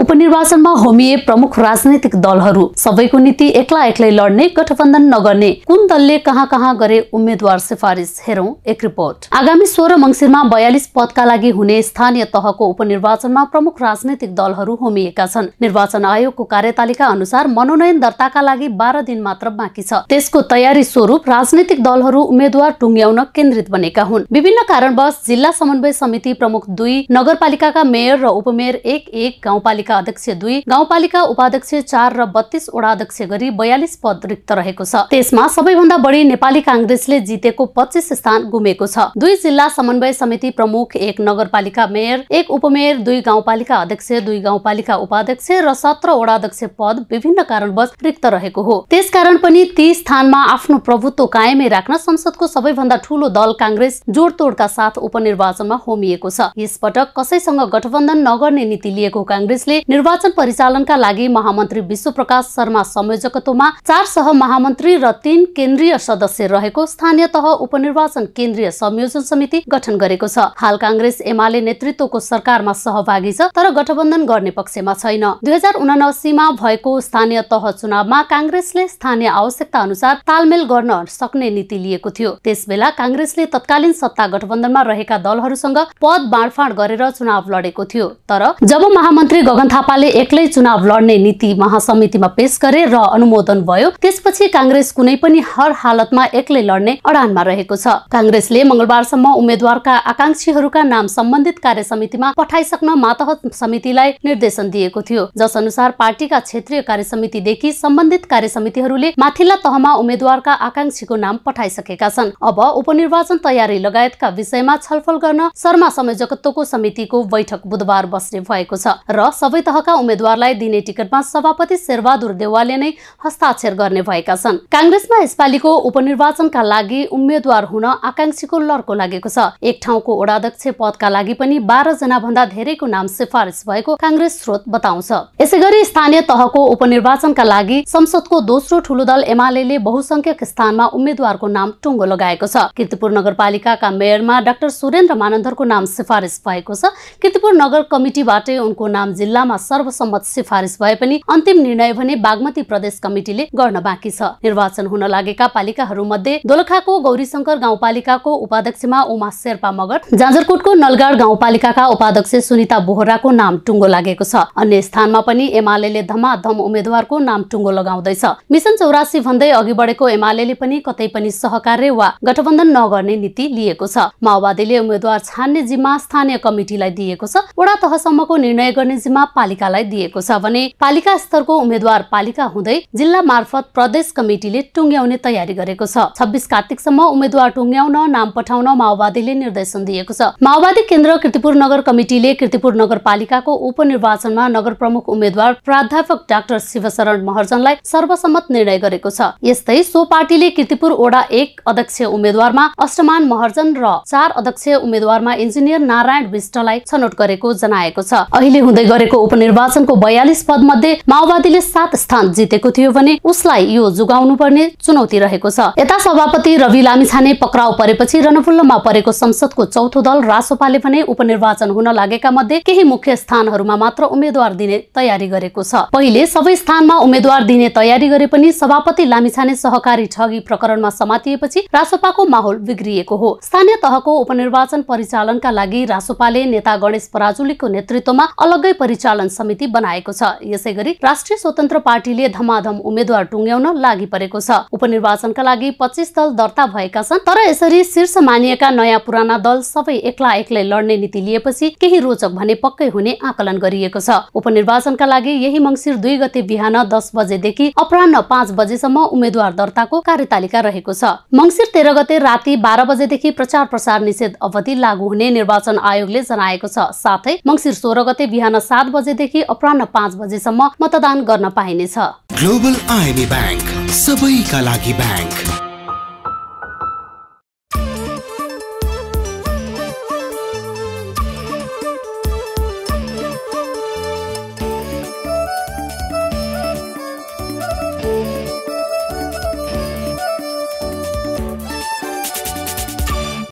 उपनिर्वाचनमा होमिए प्रमुख राजनैतिक दलहरू सबैको नीति एक्ला एक्लै लड्ने गठबन्धन नगर्ने कुन दलले कहाँ कहाँ गरे उम्मेद्वार सिफारिस हेरौँ एक रिपोर्ट आगामी सोह्र मङ्सिरमा बयालिस पदका लागि हुने स्थानीय तहको उपनिर्वाचनमा प्रमुख राजनैतिक दलहरू होमिएका छन् निर्वाचन आयोगको कार्यतालिका अनुसार मनोनयन दर्ताका लागि बाह्र दिन मात्र बाँकी छ त्यसको तयारी स्वरूप राजनैतिक दलहरू उम्मेद्वार टुङ्ग्याउन केन्द्रित बनेका हुन् विभिन्न कारणवश जिल्ला समन्वय समिति प्रमुख दुई नगरपालिकाका मेयर र उपमेयर एक एक गाउँपालिका गाउँपालिका अध्यक्ष दुई गाउँपालिका उपाध्यक्ष चार र बत्तीस अध्यक्ष गरी बयालिस पद रिक्त रहेको छ त्यसमा सबैभन्दा बढी नेपाली काङ्ग्रेसले जितेको पच्चिस स्थान गुमेको छ दुई जिल्ला समन्वय समिति प्रमुख एक नगरपालिका मेयर एक उपमेयर दुई गाउँपालिका अध्यक्ष दुई गाउँपालिका उपाध्यक्ष र सत्र अध्यक्ष पद विभिन्न कारणवश रिक्त रहेको हो त्यसकारण पनि ती स्थानमा आफ्नो प्रभुत्व कायमै राख्न संसदको सबैभन्दा ठूलो दल काङ्ग्रेस जोडतोडका साथ उपनिर्वाचनमा होमिएको छ यसपटक कसैसँग गठबन्धन नगर्ने नीति लिएको काङ्ग्रेसले प्रकाशले निर्वाचन परिचालनका लागि महामन्त्री विश्व शर्मा संयोजकत्वमा चार सह महामन्त्री र तीन केन्द्रीय सदस्य रहेको स्थानीय तह उपनिर्वाचन केन्द्रीय संयोजन समिति गठन गरेको छ हाल काङ्ग्रेस एमाले नेतृत्वको सरकारमा सहभागी छ तर गठबन्धन गर्ने पक्षमा छैन दुई हजार उनासीमा भएको स्थानीय तह चुनावमा काङ्ग्रेसले स्थानीय आवश्यकता अनुसार तालमेल गर्न सक्ने नीति लिएको थियो त्यसबेला काङ्ग्रेसले तत्कालीन सत्ता गठबन्धनमा रहेका दलहरूसँग पद बाँडफाँड गरेर चुनाव लडेको थियो तर जब महामन्त्री गगन थापाले एक्लै चुनाव लड्ने नीति महासमितिमा पेश गरे र अनुमोदन भयो त्यसपछि काङ्ग्रेस कुनै पनि हर हालतमा एक्लै लड्ने अडानमा रहेको छ काङ्ग्रेसले मङ्गलबारसम्म उम्मेद्वारका आकांक्षीहरूका नाम सम्बन्धित कार्य समितिमा पठाइसक्न मातहत समितिलाई निर्देशन दिएको थियो जस अनुसार पार्टीका क्षेत्रीय कार्य समितिदेखि सम्बन्धित कार्य समितिहरूले माथिल्ला तहमा उम्मेद्वारका आकांक्षीको नाम पठाइसकेका छन् अब उपनिर्वाचन तयारी लगायतका विषयमा छलफल गर्न शर्मा संयोजकत्वको समितिको बैठक बुधबार बस्ने भएको छ र सबै तहका उम्मेद्वारलाई दिने टिकटमा सभापति शेरबहादुर देवालले नै हस्ताक्षर गर्ने भएका छन् काङ्ग्रेसमा यसपालिको उपनिर्वाचनका लागि उम्मेद्वार हुन आकांक्षीको लड्को लागेको छ एक ठाउँको ओडाध्यक्ष पदका लागि पनि बाह्र जना भन्दा धेरैको नाम सिफारिस भएको काङ्ग्रेस स्रोत बताउँछ यसै गरी स्थानीय तहको उपनिर्वाचनका लागि संसदको दोस्रो ठूलो दल एमाले बहुसंख्यक स्थानमा उम्मेद्वारको नाम टुङ्गो लगाएको छ किर्तिपुर नगरपालिकाका मेयरमा डाक्टर सुरेन्द्र मानन्दरको नाम सिफारिस भएको छ किर्तिपुर नगर कमिटीबाटै उनको नाम जिल्ला जिल्लामा सर्वसम्मत सिफारिस भए पनि अन्तिम निर्णय भने बागमती प्रदेश कमिटीले गर्न बाँकी छ निर्वाचन हुन लागेका पालिकाहरू मध्ये दोलखाको गौरीशङ्कर गाउँपालिकाको उपाध्यक्षमा उमा शेर्पा मगर जाजरकोटको नलगाड गाउँपालिकाका उपाध्यक्ष सुनिता बोहराको नाम टुङ्गो लागेको छ अन्य स्थानमा पनि एमाले धमाधम उम्मेद्वारको नाम टुङ्गो लगाउँदैछ मिसन चौरासी भन्दै अघि बढेको एमाले पनि कतै पनि सहकार्य वा गठबन्धन नगर्ने नीति लिएको छ माओवादीले उम्मेद्वार छान्ने जिम्मा स्थानीय कमिटीलाई दिएको छ वडा तहसम्मको निर्णय गर्ने जिम्मा पालिकालाई दिएको छ भने पालिका स्तरको उम्मेद्वार पालिका हुँदै जिल्ला मार्फत प्रदेश कमिटीले टुङ्ग्याउने तयारी गरेको छ छब्बिस कार्तिकसम्म उम्मेद्वार टुङ्ग्याउन नाम पठाउन माओवादीले निर्देशन दिएको छ माओवादी केन्द्र किर्तिपुर नगर कमिटीले किर्तिपुर नगरपालिकाको उपनिर्वाचनमा नगर प्रमुख उम्मेद्वार प्राध्यापक डाक्टर शिवशरण महर्जनलाई सर्वसम्मत निर्णय गरेको छ यस्तै सो पार्टीले किर्तिपुर ओडा एक अध्यक्ष उम्मेद्वारमा अष्टमान महर्जन र चार अध्यक्ष उम्मेद्वारमा इन्जिनियर नारायण विष्टलाई छनौट गरेको जनाएको छ अहिले हुँदै गरेको उपनिर्वाचनको बयालिस पद मध्ये माओवादीले सात स्थान जितेको थियो भने उसलाई यो जुगाउनु पर्ने चुनौती रहेको छ यता सभापति रवि लामिछाने पक्राउ परेपछि रणफुल्लमा परेको संसदको चौथो दल रासोपाले भने उपनिर्वाचन हुन लागेका मध्ये केही मुख्य स्थानहरूमा मात्र उम्मेद्वार दिने तयारी गरेको छ पहिले सबै स्थानमा उम्मेद्वार दिने तयारी गरे पनि सभापति लामिछाने सहकारी ठगी प्रकरणमा समातिएपछि रासोपाको माहौल बिग्रिएको हो स्थानीय तहको उपनिर्वाचन परिचालनका लागि रासोपाले नेता गणेश पराजुलीको नेतृत्वमा अलग्गै परिचालन सञ्चालन समिति बनाएको छ यसै गरी राष्ट्रिय स्वतन्त्र पार्टीले धमाधम उम्मेद्वार टुङ्ग्याउन लागि परेको छ उपनिर्वाचनका लागि पच्चिस दल दर्ता भएका छन् तर यसरी शीर्ष मानिएका नयाँ पुराना दल सबै एक्ला एक्लै लड्ने नीति लिएपछि केही रोचक भने पक्कै हुने आकलन गरिएको छ उपनिर्वाचनका लागि यही मङ्सिर दुई गते बिहान दस बजेदेखि अपरान्न पाँच बजेसम्म उम्मेद्वार दर्ताको कार्यतालिका रहेको छ मङ्सिर तेह्र गते राति बाह्र बजेदेखि प्रचार प्रसार निषेध अवधि लागू हुने निर्वाचन आयोगले जनाएको छ साथै मङ्सिर सोह्र गते बिहान सात बजेदेखि अपरान्न पाँच बजेसम्म मतदान गर्न पाइनेछ ग्लोबल आइबी ब्याङ्क सबैका लागि ब्याङ्क